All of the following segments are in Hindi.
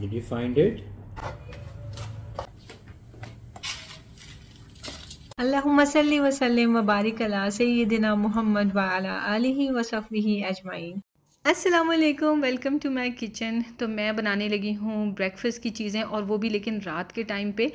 Did you find it? अल्लाहुम्मा सल्ली वसल्लम वबारिक अला सय्यिदिना मोहम्मद व अला आलिहि व सफ्बिहि अजमाइन असलम वेलकम टू माई किचन तो मैं बनाने लगी हूँ ब्रेकफास्ट की चीज़ें और वो भी लेकिन रात के टाइम पे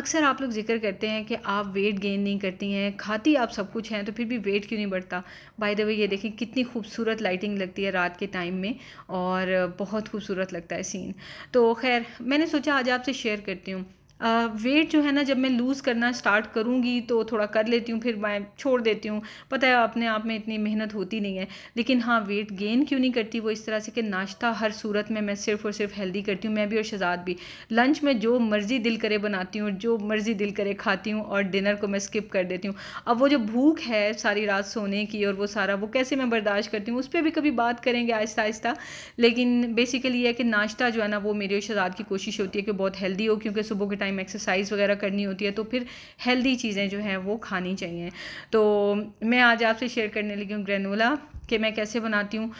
अक्सर आप लोग जिक्र करते हैं कि आप वेट गेन नहीं करती हैं खाती आप सब कुछ हैं तो फिर भी वेट क्यों नहीं बढ़ता बाय द वे ये देखें कितनी खूबसूरत लाइटिंग लगती है रात के टाइम में और बहुत खूबसूरत लगता है सीन तो खैर मैंने सोचा आज आपसे शेयर करती हूँ वेट uh, जो है ना जब मैं लूज़ करना स्टार्ट करूँगी तो थोड़ा कर लेती हूँ फिर मैं छोड़ देती हूँ पता है अपने आप में इतनी मेहनत होती नहीं है लेकिन हाँ वेट गेन क्यों नहीं करती वो इस तरह से कि नाश्ता हर सूरत में मैं सिर्फ़ और सिर्फ हेल्दी करती हूँ मैं भी और शहजाद भी लंच में जो मर्ज़ी दिल करे बनाती हूँ जो मर्ज़ी दिल करे खाती हूँ और डिनर को मैं स्किप कर देती हूँ अब वो जो भूख है सारी रात सोने की और वो सारा वो कैसे मैं बर्दाश्त करती हूँ उस पर भी कभी बात करेंगे आहिस्ता आहिस्ता लेकिन बेसिकली यह है कि नाश्ता जो है ना वो मेरे और शहजाद की कोशिश होती है कि बहुत हेल्दी हो क्योंकि सुबह के टाइम एक्सरसाइज वगैरह करनी होती है तो फिर हेल्दी चीज़ें जो हैं वो खानी चाहिए तो मैं आज आपसे शेयर करने लगी हूँ ग्रेनोला कि मैं कैसे बनाती हूँ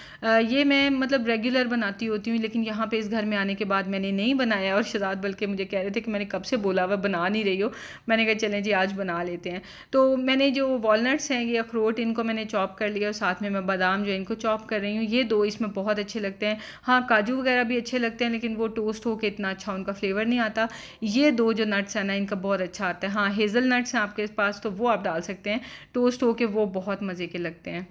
ये मैं मतलब रेगुलर बनाती होती हूँ लेकिन यहाँ पे इस घर में आने के बाद मैंने नहीं बनाया और शहजाद बल्कि मुझे कह रहे थे कि मैंने कब से बोला हुआ बना नहीं रही हो मैंने कहा चलें जी आज बना लेते हैं तो मैंने जो वॉलट्स हैं ये अखरोट इनको मैंने चॉप कर लिया और साथ में मैं बादाम जो इनको चॉप कर रही हूँ ये दो इसमें बहुत अच्छे लगते हैं हाँ काजू वगैरह भी अच्छे लगते हैं लेकिन वो टोस्ट होकर इतना अच्छा उनका फ्लेवर नहीं आता ये दो जो नट्स हैं ना इनका बहुत अच्छा आता है हाँ हेज़ल नट्स हैं आपके पास तो वो आप डाल सकते हैं टोस्ट होकर वो बहुत मज़े के लगते हैं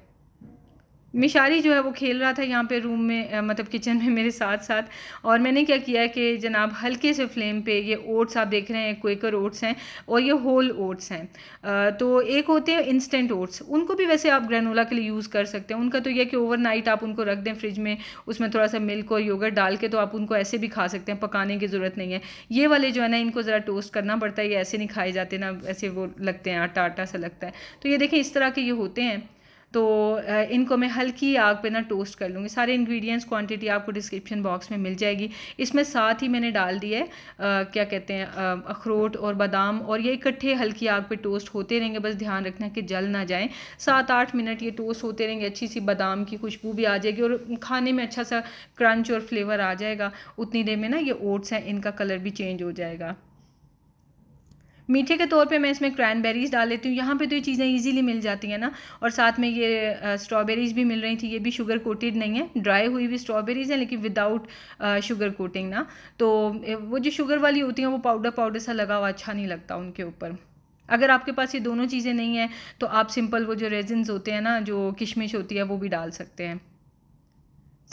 मिशारी जो है वो खेल रहा था यहाँ पे रूम में मतलब किचन में मेरे साथ साथ और मैंने क्या किया कि जनाब हल्के से फ्लेम पे ये ओट्स आप देख रहे हैं क्वेकर ओट्स हैं और ये होल ओट्स हैं तो एक होते हैं इंस्टेंट ओट्स उनको भी वैसे आप ग्रेनोला के लिए यूज़ कर सकते हैं उनका तो यह कि ओवर आप उनको रख दें फ्रिज में उसमें थोड़ा सा मिल्क और योगर डाल के तो आप उनको ऐसे भी खा सकते हैं पकाने की ज़रूरत नहीं है ये वाले जो है ना इनको ज़रा टोस्ट करना पड़ता है ये ऐसे नहीं खाए जाते ना ऐसे वो लगते हैं आटा आटा सा लगता है तो ये देखें इस तरह के ये होते हैं तो इनको मैं हल्की आग पे ना टोस्ट कर लूँगी सारे इंग्रेडिएंट्स क्वांटिटी आपको डिस्क्रिप्शन बॉक्स में मिल जाएगी इसमें साथ ही मैंने डाल दिया है क्या कहते हैं अखरोट और बादाम और ये इकट्ठे हल्की आग पे टोस्ट होते रहेंगे बस ध्यान रखना कि जल ना जाए सात आठ मिनट ये टोस्ट होते रहेंगे अच्छी सी बादाम की खुशबू भी आ जाएगी और खाने में अच्छा सा क्रंच और फ्लेवर आ जाएगा उतनी देर में ना ये ओट्स हैं इनका कलर भी चेंज हो जाएगा मीठे के तौर पे मैं इसमें क्रैनबेरीज डाल लेती हूँ यहाँ पे तो ये चीज़ें इजीली मिल जाती हैं ना और साथ में ये स्ट्रॉबेरीज भी मिल रही थी ये भी शुगर कोटेड नहीं है ड्राई हुई भी स्ट्रॉबेरीज हैं लेकिन विदाउट शुगर कोटिंग ना तो वो जो शुगर वाली होती हैं वो पाउडर पाउडर सा लगा हुआ अच्छा नहीं लगता उनके ऊपर अगर आपके पास ये दोनों चीज़ें नहीं हैं तो आप सिंपल वो जो रेजिन्स होते हैं ना जो किशमिश होती है वो भी डाल सकते हैं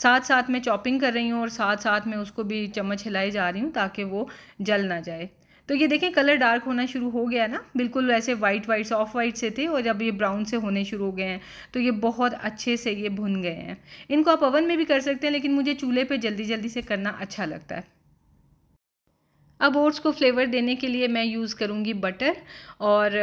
साथ साथ मैं चॉपिंग कर रही हूँ और साथ साथ मैं उसको भी चम्मच हिलाई जा रही हूँ ताकि वो जल ना जाए तो ये देखें कलर डार्क होना शुरू हो गया ना बिल्कुल ऐसे वाइट वाइट से ऑफ वाइट से थे और जब ये ब्राउन से होने शुरू हो गए हैं तो ये बहुत अच्छे से ये भुन गए हैं इनको आप ओवन में भी कर सकते हैं लेकिन मुझे चूल्हे पर जल्दी जल्दी से करना अच्छा लगता है अब ओट्स को फ्लेवर देने के लिए मैं यूज़ करूँगी बटर और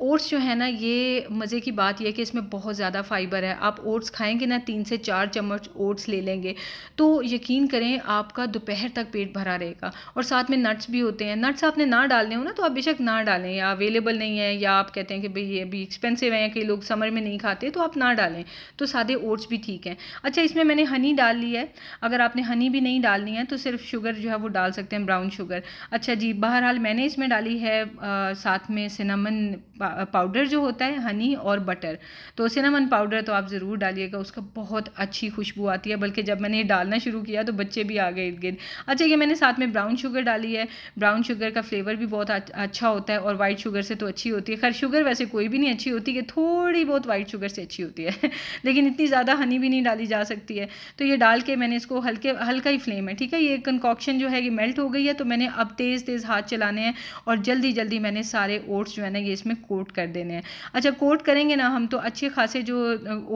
ओट्स जो है ना ये मज़े की बात यह है कि इसमें बहुत ज़्यादा फाइबर है आप ओट्स खाएंगे ना तीन से चार चम्मच ओट्स ले लेंगे तो यकीन करें आपका दोपहर तक पेट भरा रहेगा और साथ में नट्स भी होते हैं नट्स आपने ना डालने हो ना तो आप बेशक ना डालें या अवेलेबल नहीं है या आप कहते हैं कि भाई ये अभी एक्सपेंसिव है या कई लोग समर में नहीं खाते तो आप ना डालें तो सादे ओट्स भी ठीक हैं अच्छा इसमें मैंने हनी डाल ली है अगर आपने हनी भी नहीं डालनी है तो सिर्फ शुगर जो है वो डाल सकते हैं ब्राउन शुगर अच्छा जी बहरहाल मैंने इसमें डाली है आ, साथ में सिनेमन पाउडर जो होता है हनी और बटर तो सिनेमन पाउडर तो आप ज़रूर डालिएगा उसका बहुत अच्छी खुशबू आती है बल्कि जब मैंने ये डालना शुरू किया तो बच्चे भी आ गए इर्द गिर्द अच्छा ये मैंने साथ में ब्राउन शुगर डाली है ब्राउन शुगर का फ्लेवर भी बहुत अच्छा होता है और वाइट शुगर से तो अच्छी होती है खैर शुगर वैसे कोई भी नहीं अच्छी होती है थोड़ी बहुत वाइट शुगर से अच्छी होती है लेकिन इतनी ज़्यादा हनी भी नहीं डाली जा सकती है तो ये डाल के मैंने इसको हल्के हल्का ही फ्लेम है ठीक है ये कंकॉक्शन जो है ये मेल्ट हो गई है तो मैंने अब तेज़ तेज़ हाथ चलाने हैं और जल्दी जल्दी मैंने सारे ओट्स जो है ना ये इसमें कोट कर देने हैं अच्छा कोट करेंगे ना हम तो अच्छे खासे जो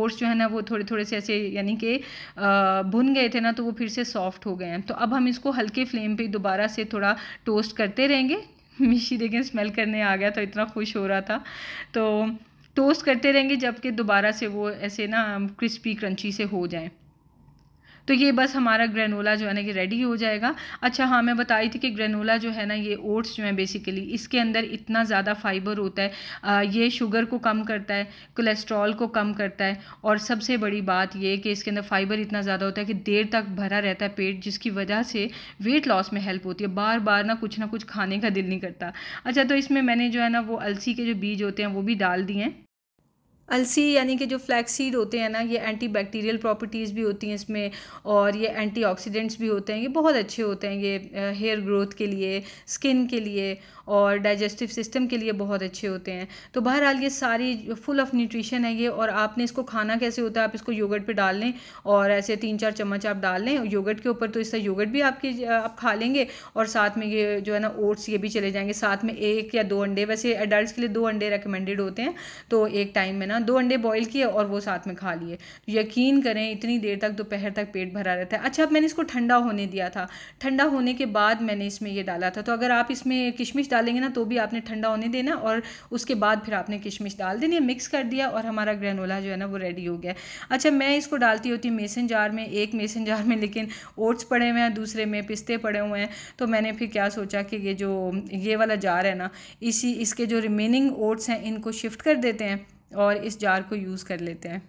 ओट्स जो है ना वो थोड़े थोड़े से ऐसे यानी कि भुन गए थे ना तो वो फिर से सॉफ्ट हो गए हैं तो अब हम इसको हल्के फ्लेम पर दोबारा से थोड़ा टोस्ट करते रहेंगे मिशी देखें स्मेल करने आ गया तो इतना खुश हो रहा था तो टोस्ट करते रहेंगे जबकि दोबारा से वो ऐसे ना क्रिस्पी क्रंची से हो जाएं तो ये बस हमारा ग्रेनोला जो है ना कि रेडी हो जाएगा अच्छा हाँ मैं बताई थी कि ग्रेनोला जो है ना ये ओट्स जो है बेसिकली इसके अंदर इतना ज़्यादा फाइबर होता है आ, ये शुगर को कम करता है कोलेस्ट्रॉल को कम करता है और सबसे बड़ी बात ये कि इसके अंदर फाइबर इतना ज़्यादा होता है कि देर तक भरा रहता है पेट जिसकी वजह से वेट लॉस में हेल्प होती है बार बार ना कुछ ना कुछ खाने का दिल नहीं करता अच्छा तो इसमें मैंने जो है ना वो अलसी के जो बीज होते हैं वो भी डाल दिए हैं अलसी यानी कि जो फ्लैक्सीड होते हैं ना ये एंटी बैक्टीरियल प्रॉपर्टीज़ भी होती हैं इसमें और ये एंटीऑक्सीडेंट्स भी होते हैं ये बहुत अच्छे होते हैं ये हेयर ग्रोथ के लिए स्किन के लिए और डाइजेस्टिव सिस्टम के लिए बहुत अच्छे होते हैं तो बहरहाल ये सारी फुल ऑफ न्यूट्रिशन है ये और आपने इसको खाना कैसे होता है आप इसको योगट पर डाल लें और ऐसे तीन चार चम्मच आप डाल लें योगट के ऊपर तो इससे योगट भी आपके आप खा लेंगे और साथ में ये जो है ना ओट्स ये भी चले जाएंगे साथ में एक या दो अंडे वैसे एडल्ट के लिए दो अंडे रिकमेंडेड होते हैं तो एक टाइम में ना ना दो अंडे बॉईल किए और वो साथ में खा लिए तो यकीन करें इतनी देर तक दोपहर तक पेट भरा रहता है अच्छा अब मैंने इसको ठंडा होने दिया था ठंडा होने के बाद मैंने इसमें ये डाला था तो अगर आप इसमें किशमिश डालेंगे ना तो भी आपने ठंडा होने देना और उसके बाद फिर आपने किशमिश डाल देनी मिक्स कर दिया और हमारा ग्रेनोला जो है ना वो रेडी हो गया अच्छा मैं इसको डालती होती मेसन जार में एक मेसन जार में लेकिन ओट्स पड़े हुए हैं दूसरे में पिस्ते पड़े हुए हैं तो मैंने फिर क्या सोचा कि ये जो ये वाला जार है ना इसी इसके जो रिमेनिंग ओट्स हैं इनको शिफ्ट कर देते हैं और इस जार को यूज़ कर लेते हैं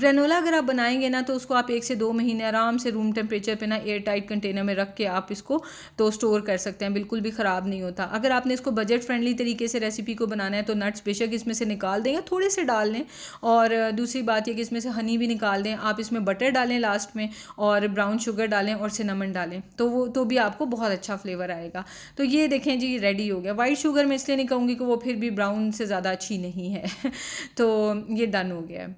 ग्रेनोला अगर आप बनाएंगे ना तो उसको आप एक से दो महीने आराम से रूम टेम्परेचर पे ना एयर टाइट कंटेनर में रख के आप इसको तो स्टोर कर सकते हैं बिल्कुल भी ख़राब नहीं होता अगर आपने इसको बजट फ्रेंडली तरीके से रेसिपी को बनाना है तो नट्स बेशक इसमें से निकाल दें या थोड़े से डाल लें और दूसरी बात यह कि इसमें से हनी भी निकाल दें आप इसमें बटर डालें लास्ट में और ब्राउन शुगर डालें और सिनामन डालें तो वो तो भी आपको बहुत अच्छा फ्लेवर आएगा तो ये देखें जी रेडी हो गया वाइट शुगर मैं इसलिए नहीं कहूँगी कि वो फिर भी ब्राउन से ज़्यादा अच्छी नहीं है तो ये डन हो गया है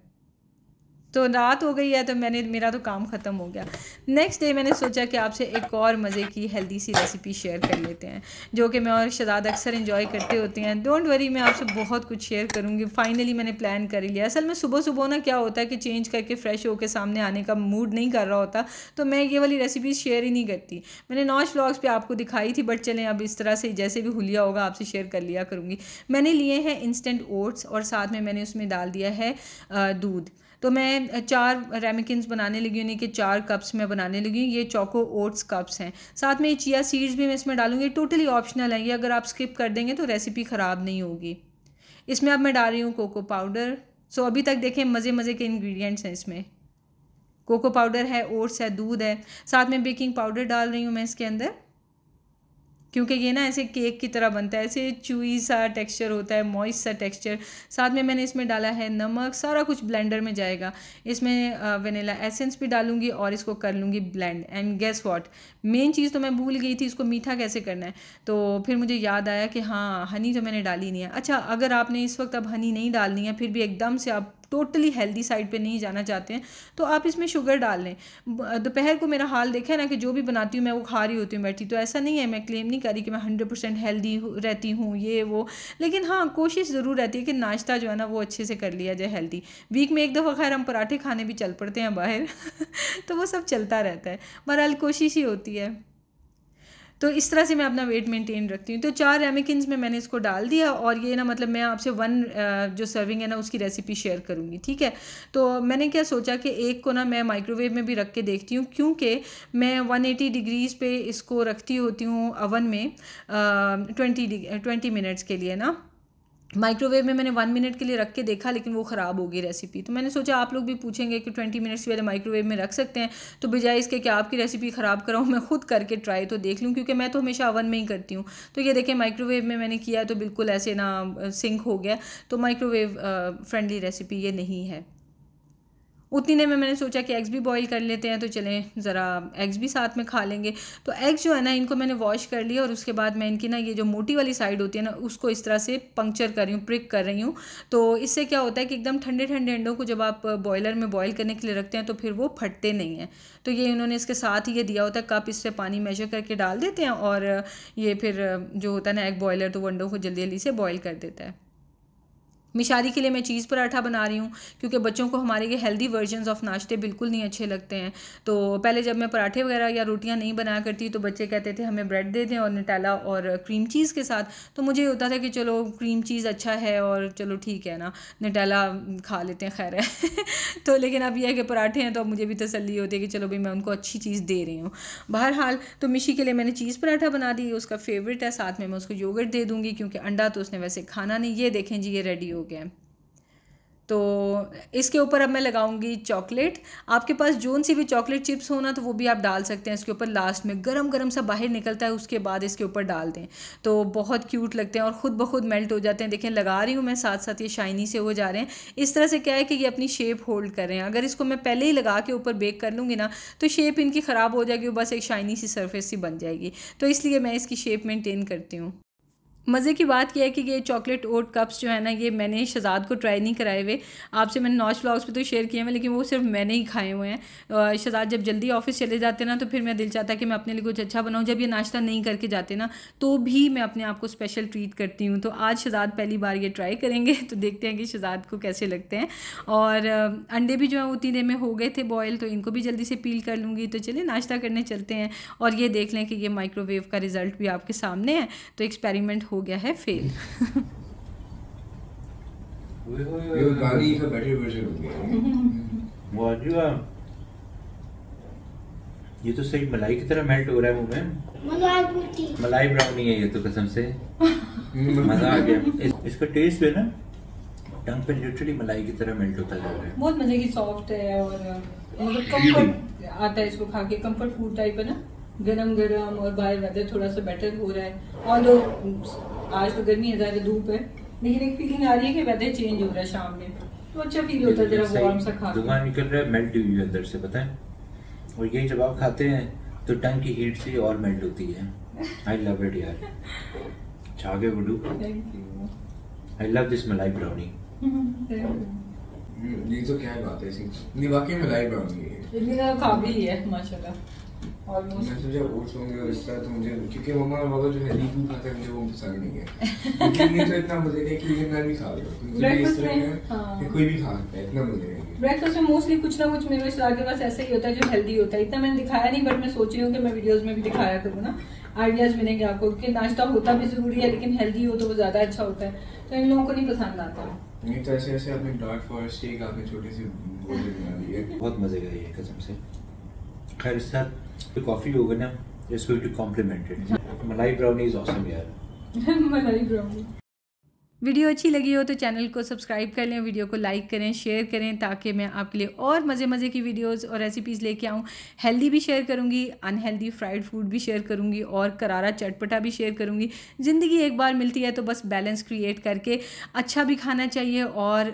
तो रात हो गई है तो मैंने मेरा तो काम ख़त्म हो गया नेक्स्ट डे मैंने सोचा कि आपसे एक और मज़े की हेल्दी सी रेसिपी शेयर कर लेते हैं जो कि मैं और शदाद अक्सर इन्जॉय करते होते हैं डोंट वरी मैं आपसे बहुत कुछ शेयर करूँगी फाइनली मैंने प्लान कर लिया असल में सुबह सुबह ना क्या होता है कि चेंज करके फ़्रेश होकर सामने आने का मूड नहीं कर रहा होता तो मैं ये वाली रेसिपी शेयर ही नहीं करती मैंने नॉच ब्लॉग्स पर आपको दिखाई थी बट चलें अब इस तरह से जैसे भी हुलिया होगा आपसे शेयर कर लिया करूँगी मैंने लिए हैं इंस्टेंट ओट्स और साथ में मैंने उसमें डाल दिया है दूध तो मैं चार रेमिकिन बनाने लगी यानी कि चार कप्स मैं बनाने लगी ये चौको ओट्स कप्स हैं साथ में ये चिया सीड्स भी मैं इसमें डालूंगी टोटली ऑप्शनल है ये अगर आप स्किप कर देंगे तो रेसिपी ख़राब नहीं होगी इसमें अब मैं डाल रही हूँ कोको पाउडर सो अभी तक देखें मज़े मज़े के इन्ग्रीडियंट्स हैं इसमें कोको पाउडर है ओट्स है दूध है साथ में बेकिंग पाउडर डाल रही हूँ मैं इसके अंदर क्योंकि ये ना ऐसे केक की तरह बनता है ऐसे चूई सा टेक्सचर होता है मॉइस सा टेक्सचर साथ में मैंने इसमें डाला है नमक सारा कुछ ब्लेंडर में जाएगा इसमें वेनेला एसेंस भी डालूंगी और इसको कर लूँगी blend and guess what main चीज़ तो मैं भूल गई थी इसको मीठा कैसे करना है तो फिर मुझे याद आया कि हाँ हनी तो मैंने डाली नहीं है अच्छा अगर आपने इस वक्त अब हनी नहीं डालनी है फिर भी एकदम से आप टोटली हेल्दी साइड पे नहीं जाना चाहते हैं तो आप इसमें शुगर डाल लें दोपहर को मेरा हाल देखा है ना कि जो भी बनाती हूँ मैं वो खा रही होती हूँ बैठी तो ऐसा नहीं है मैं क्लेम नहीं कर रही कि मैं हंड्रेड परसेंट हेल्दी रहती हूँ ये वो लेकिन हाँ कोशिश ज़रूर रहती है कि नाश्ता जो है ना वो अच्छे से कर लिया जाए हेल्दी वीक में एक दफ़ा खैर हम पराठे खाने भी चल पड़ते हैं बाहर तो वो सब चलता रहता है बहरहाल कोशिश ही होती है तो इस तरह से मैं अपना वेट मेंटेन रखती हूँ तो चार रेमिकिन में मैंने इसको डाल दिया और ये ना मतलब मैं आपसे वन जो सर्विंग है ना उसकी रेसिपी शेयर करूँगी ठीक है तो मैंने क्या सोचा कि एक को ना मैं माइक्रोवेव में भी रख के देखती हूँ क्योंकि मैं वन एटी डिग्रीज़ पर इसको रखती होती हूँ अवन में ट्वेंटी ट्वेंटी मिनट्स के लिए ना माइक्रोवेव में मैंने वन मिनट के लिए रख के देखा लेकिन वो ख़राब हो गई रेसिपी तो मैंने सोचा आप लोग भी पूछेंगे कि ट्वेंटी मिनट्स वाले माइक्रोवेव में रख सकते हैं तो बजाय इसके कि आपकी रेसिपी ख़राब कराऊँ मैं खुद करके ट्राई तो देख लूँ क्योंकि मैं तो हमेशा अवन में ही करती हूँ तो ये देखें माइक्रोवेव में मैंने किया तो बिल्कुल ऐसे ना सिंक हो गया तो माइक्रोवेव फ्रेंडली रेसिपी ये नहीं है उतनी देर में मैंने सोचा कि एग्स भी बॉईल कर लेते हैं तो चलें ज़रा एग्स भी साथ में खा लेंगे तो एग्स जो है ना इनको मैंने वॉश कर लिया और उसके बाद मैं इनकी ना ये जो मोटी वाली साइड होती है ना उसको इस तरह से पंक्चर कर रही हूँ प्रिक कर रही हूँ तो इससे क्या होता है कि एकदम ठंडे ठंडे अंडों को जब आप बॉयलर में बॉयल करने के लिए रखते हैं तो फिर वो फटते नहीं हैं तो ये इन्होंने इसके साथ ही ये दिया होता है कप इससे पानी मेजर करके डाल देते हैं और ये फिर जो होता है ना एग बॉयलर तो वो अंडों को जल्दी जल्दी से बॉयल कर देता है मिशारी के लिए मैं चीज़ पराठा बना रही हूँ क्योंकि बच्चों को हमारे ये हेल्दी वर्जन ऑफ नाश्ते बिल्कुल नहीं अच्छे लगते हैं तो पहले जब मैं पराठे वगैरह या रोटियाँ नहीं बनाया करती तो बच्चे कहते थे हमें ब्रेड दे दें और नटाला और क्रीम चीज़ के साथ तो मुझे होता था कि चलो क्रीम चीज़ अच्छा है और चलो ठीक है ना नटाला खा लेते हैं खैर है तो लेकिन अब यह है कि पराठे हैं तो अब मुझे भी तसली होती है कि चलो भाई मैं उनको अच्छी चीज़ दे रही हूँ बहरहाल तो मिशी के लिए मैंने चीज़ पराठा बना दी उसका फेवरेट है साथ में मैं उसको योगट दे दूँगी क्योंकि अंडा तो उसने वैसे खाना नहीं ये देखें जी ये रेडी हो गया है तो इसके ऊपर अब मैं लगाऊंगी चॉकलेट आपके पास जोन सी भी चॉकलेट चिप्स हो ना तो वो भी आप डाल सकते हैं इसके ऊपर लास्ट में गरम गरम सा बाहर निकलता है उसके बाद इसके ऊपर डाल दें तो बहुत क्यूट लगते हैं और ख़ुद ब खुद मेल्ट हो जाते हैं देखें लगा रही हूँ मैं साथ साथ ये शाइनी से हो जा रहे हैं इस तरह से क्या है कि ये अपनी शेप होल्ड कर रहे हैं अगर इसको मैं पहले ही लगा के ऊपर बेक कर लूँगी ना तो शेप इनकी ख़राब हो जाएगी बस एक शाइनी सी सर्फेस सी बन जाएगी तो इसलिए मैं इसकी शेप मेनटेन करती हूँ मज़े की बात यह है कि ये चॉकलेट ओट कप्स जो है ना ये मैंने शहजाद को ट्राई नहीं कराए हुए आपसे मैंने नॉच ब्लॉग्स पे तो शेयर किए हैं लेकिन वो सिर्फ मैंने ही खाए हुए हैं शहजाद जब जल्दी ऑफिस चले जाते हैं ना तो फिर मैं दिल चाहता है कि मैं अपने लिए कुछ अच्छा बनाऊँ जब ये नाश्ता नहीं करके जाते ना तो भी मैं अपने आप को स्पेशल ट्रीट करती हूँ तो आज शहजाद पहली बार ये ट्राई करेंगे तो देखते हैं कि शहजाद को कैसे लगते हैं और अंडे भी जो है उतनी देर में हो गए थे बॉयल तो इनको भी जल्दी से पील कर लूँगी तो चलिए नाश्ता करने चलते हैं और ये देख लें कि ये माइक्रोवेव का रिज़ल्ट भी आपके सामने है तो एक्सपेरिमेंट हो हो गया है फेल ये तो सही मलाई की तरह मेल्ट हो रहा है मुंह में मलाई मलाई ब्राउनी है ये तो कसम से हम्म। मजा आ गया इस, इसका टेस्ट है ना टंग पे लिटरली मलाई की तरह मेल्ट होता जा रहा है बहुत मजे की सॉफ्ट है और मतलब कंफर्ट आता है इसको खा के कंफर्ट फूड टाइप है ना गरम गरम और बाहर वेदर थोड़ा सा बेटर हो रहा है और दो आज तो गर्मी है ज़्यादा धूप है लेकिन एक फीलिंग आ रही है कि वेदर चेंज हो रहा है शाम में तो अच्छा फील होता है जरा वार्म सा खा धुआं निकल रहा है मेल्ट हुई अंदर से पता है और ये जब आप खाते हैं तो टंग की हीट से और मेल्ट होती है आई लव इट यार छागे बुडू thank you I love this malai brownie hmm, ये तो क्या बात है सिंह नहीं वाकई मलाई ब्राउनी है ये मेरा काबिल है माशाल्लाह मैं इसका तो मुझे क्योंकि मम्मा जो खाते हैं मुझे वो पसंद नहीं है तो इतना मजे कि मैं भी खा कोई भी खा सकता है इतना मजे ब्रेकफास्ट में मोस्टली कुछ ना कुछ मेरे स्टार के पास ऐसा ही होता है जो हेल्दी होता है इतना मैंने दिखाया नहीं बट मैं सोच रही हूँ कि मैं वीडियोस में भी दिखाया करूँ ना आइडियाज मिलेंगे आपको क्योंकि नाश्ता होता भी जरूरी है लेकिन हेल्दी हो तो वो ज्यादा अच्छा होता है तो इन लोगों को नहीं पसंद आता नहीं तो ऐसे ऐसे आपने डार्क फॉरेस्ट एक आपने छोटी सी बना दी है बहुत मजे का ये कसम से खैर साथ The coffee yogurt na is going to complement it. Malai brownie is awesome, yeah. Malai brownie. Video अच्छी लगी हो तो चैनल को सब्सक्राइब कर लें वीडियो को लाइक करें शेयर करें ताकि मैं आपके लिए और मज़े मज़े की वीडियोस और रेसिपीज़ लेके आऊँ हेल्दी भी शेयर करूँगी अनहेल्दी फ्राइड फूड भी शेयर करूँगी और करारा चटपटा भी शेयर करूँगी ज़िंदगी एक बार मिलती है तो बस बैलेंस क्रिएट करके अच्छा भी खाना चाहिए और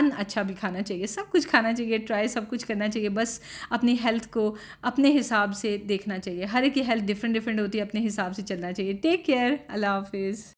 अन अच्छा भी खाना चाहिए सब कुछ खाना चाहिए ट्राई सब कुछ करना चाहिए बस अपनी हेल्थ को अपने हिसाब से देखना चाहिए हर एक हेल्थ डिफरेंट डिफरेंट होती है अपने हिसाब से चलना चाहिए टेक केयर अल्लाह हाफिज़